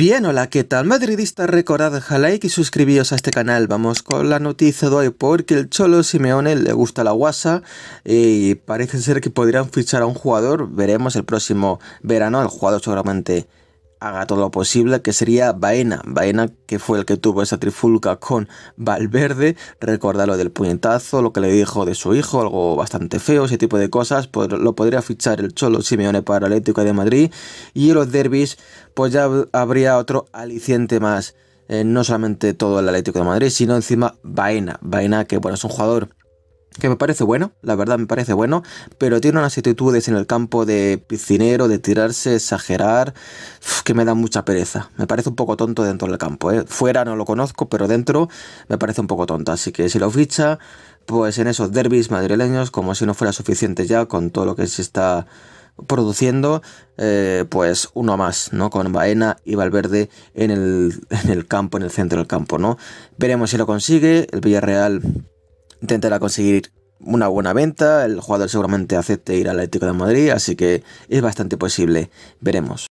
Bien, hola, ¿qué tal? Madridistas, recordad dejar like y suscribíos a este canal. Vamos con la noticia de hoy porque el Cholo Simeone le gusta la guasa y parece ser que podrían fichar a un jugador. Veremos el próximo verano, el jugador seguramente haga todo lo posible, que sería Baena. Baena, que fue el que tuvo esa trifulca con Valverde, recordar lo del puñetazo, lo que le dijo de su hijo, algo bastante feo, ese tipo de cosas, pues lo podría fichar el Cholo Simeone para el Atlético de Madrid. Y los derbis, pues ya habría otro aliciente más. Eh, no solamente todo el Atlético de Madrid, sino encima Baena. Baena, que bueno, es un jugador que me parece bueno, la verdad me parece bueno, pero tiene unas actitudes en el campo de piscinero, de tirarse, exagerar, que me da mucha pereza. Me parece un poco tonto dentro del campo. ¿eh? Fuera no lo conozco, pero dentro me parece un poco tonto. Así que si lo ficha, pues en esos derbis madrileños, como si no fuera suficiente ya con todo lo que se está produciendo eh, pues uno más, ¿no? Con Baena y Valverde en el, en el campo, en el centro del campo, ¿no? Veremos si lo consigue. El Villarreal intentará conseguir una buena venta, el jugador seguramente acepte ir al Atlético de Madrid, así que es bastante posible, veremos.